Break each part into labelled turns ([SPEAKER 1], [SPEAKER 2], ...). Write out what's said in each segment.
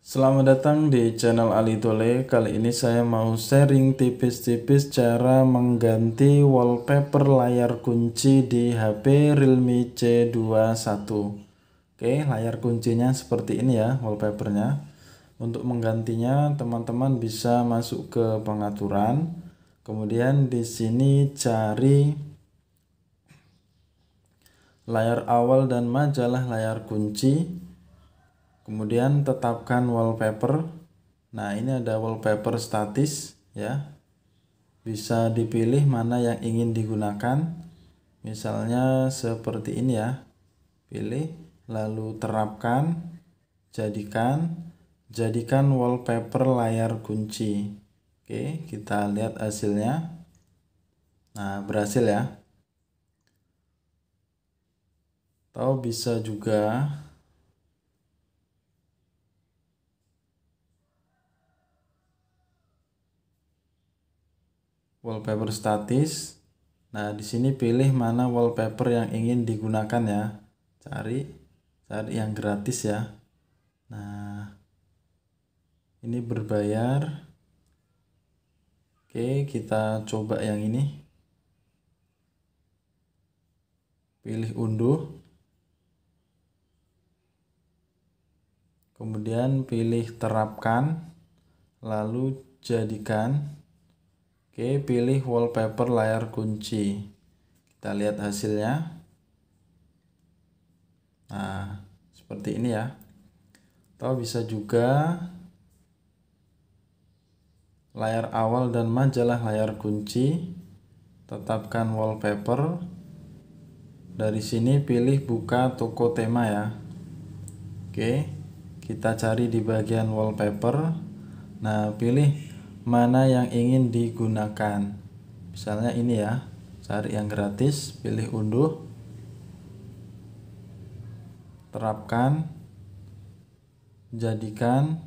[SPEAKER 1] Selamat datang di channel Ali Tole. Kali ini saya mau sharing tipis-tipis cara mengganti wallpaper layar kunci di HP Realme C21. Oke, layar kuncinya seperti ini ya wallpapernya. Untuk menggantinya teman-teman bisa masuk ke pengaturan. Kemudian di sini cari layar awal dan majalah layar kunci kemudian tetapkan wallpaper nah ini ada wallpaper statis ya bisa dipilih mana yang ingin digunakan misalnya seperti ini ya pilih lalu terapkan jadikan jadikan wallpaper layar kunci oke kita lihat hasilnya nah berhasil ya atau bisa juga wallpaper statis nah di sini pilih mana wallpaper yang ingin digunakan ya cari cari yang gratis ya nah ini berbayar oke kita coba yang ini pilih unduh kemudian pilih terapkan lalu jadikan Oke, pilih wallpaper layar kunci. Kita lihat hasilnya. Nah, seperti ini ya. Atau bisa juga layar awal dan majalah layar kunci. Tetapkan wallpaper. Dari sini pilih buka toko tema ya. Oke, kita cari di bagian wallpaper. Nah, pilih mana yang ingin digunakan. Misalnya ini ya, cari yang gratis, pilih unduh, terapkan, jadikan,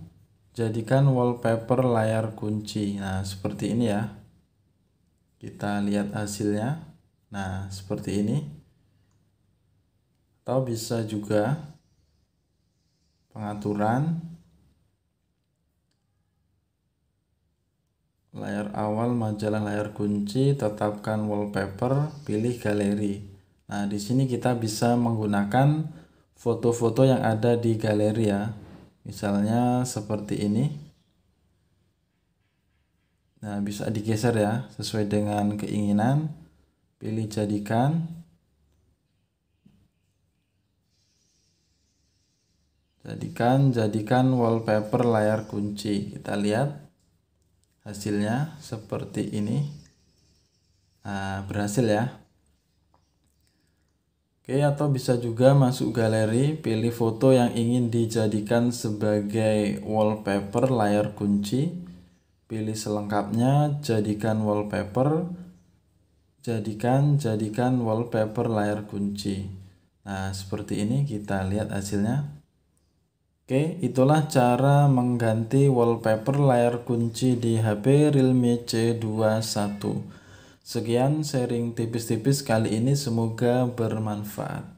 [SPEAKER 1] jadikan wallpaper layar kunci. Nah, seperti ini ya. Kita lihat hasilnya. Nah, seperti ini. Atau bisa juga pengaturan layar awal majalah layar kunci tetapkan wallpaper pilih galeri nah di sini kita bisa menggunakan foto-foto yang ada di galeri ya misalnya seperti ini nah bisa digeser ya sesuai dengan keinginan pilih jadikan jadikan jadikan wallpaper layar kunci kita lihat hasilnya seperti ini nah, berhasil ya Oke atau bisa juga masuk galeri pilih foto yang ingin dijadikan sebagai wallpaper layar kunci pilih selengkapnya jadikan wallpaper jadikan jadikan wallpaper layar kunci nah seperti ini kita lihat hasilnya Oke, itulah cara mengganti wallpaper layar kunci di HP Realme C21. Sekian sharing tipis-tipis kali ini semoga bermanfaat.